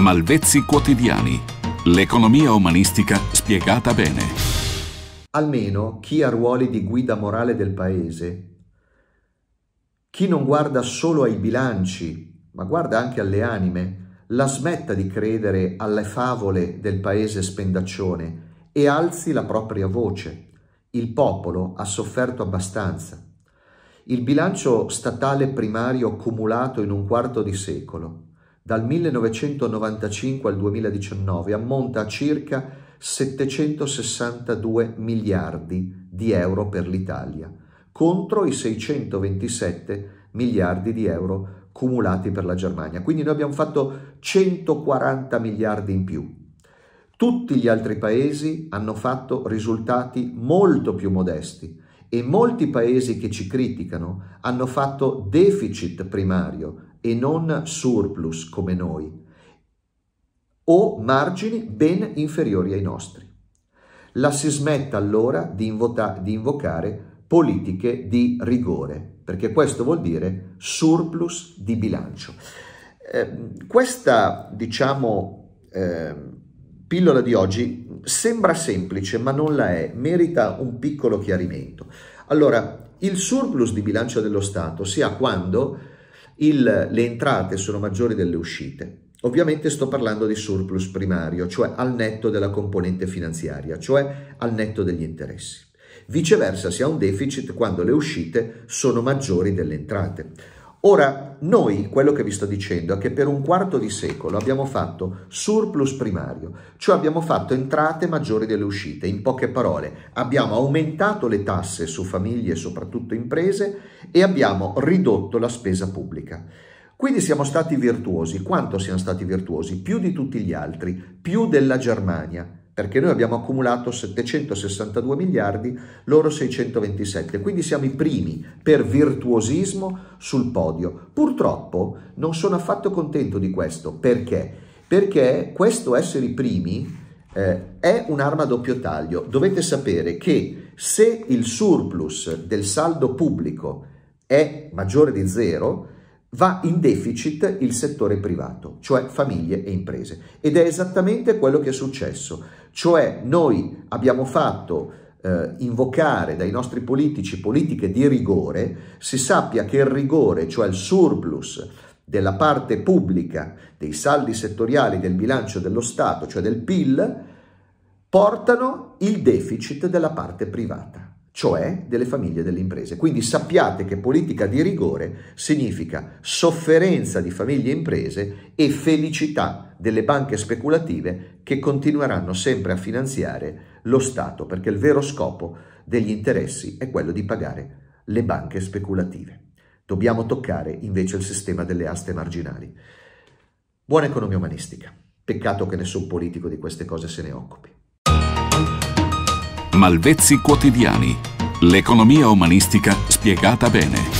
Malvezzi Quotidiani. L'economia umanistica spiegata bene. Almeno chi ha ruoli di guida morale del paese, chi non guarda solo ai bilanci, ma guarda anche alle anime, la smetta di credere alle favole del paese spendaccione e alzi la propria voce. Il popolo ha sofferto abbastanza. Il bilancio statale primario cumulato in un quarto di secolo dal 1995 al 2019 ammonta a circa 762 miliardi di euro per l'Italia, contro i 627 miliardi di euro cumulati per la Germania. Quindi noi abbiamo fatto 140 miliardi in più. Tutti gli altri paesi hanno fatto risultati molto più modesti e molti paesi che ci criticano hanno fatto deficit primario e non surplus come noi o margini ben inferiori ai nostri. La si smetta allora di, invota- di invocare politiche di rigore, perché questo vuol dire surplus di bilancio. Eh, questa, diciamo, eh, pillola di oggi sembra semplice, ma non la è, merita un piccolo chiarimento. Allora, il surplus di bilancio dello Stato si ha quando il, le entrate sono maggiori delle uscite. Ovviamente sto parlando di surplus primario, cioè al netto della componente finanziaria, cioè al netto degli interessi. Viceversa si ha un deficit quando le uscite sono maggiori delle entrate. Ora, noi quello che vi sto dicendo è che per un quarto di secolo abbiamo fatto surplus primario, cioè abbiamo fatto entrate maggiori delle uscite. In poche parole, abbiamo aumentato le tasse su famiglie e soprattutto imprese e abbiamo ridotto la spesa pubblica. Quindi siamo stati virtuosi. Quanto siamo stati virtuosi? Più di tutti gli altri, più della Germania, perché noi abbiamo accumulato 762 miliardi, loro 627, quindi siamo i primi per virtuosismo sul podio. Purtroppo non sono affatto contento di questo, perché? Perché questo essere i primi eh, è un'arma a doppio taglio. Dovete sapere che se il surplus del saldo pubblico è maggiore di zero, va in deficit il settore privato, cioè famiglie e imprese. Ed è esattamente quello che è successo, cioè noi abbiamo fatto eh, invocare dai nostri politici politiche di rigore, si sappia che il rigore, cioè il surplus della parte pubblica, dei saldi settoriali del bilancio dello Stato, cioè del PIL, portano il deficit della parte privata cioè delle famiglie e delle imprese. Quindi sappiate che politica di rigore significa sofferenza di famiglie e imprese e felicità delle banche speculative che continueranno sempre a finanziare lo Stato, perché il vero scopo degli interessi è quello di pagare le banche speculative. Dobbiamo toccare invece il sistema delle aste marginali. Buona economia umanistica. Peccato che nessun politico di queste cose se ne occupi. Malvezzi quotidiani. L'economia umanistica spiegata bene.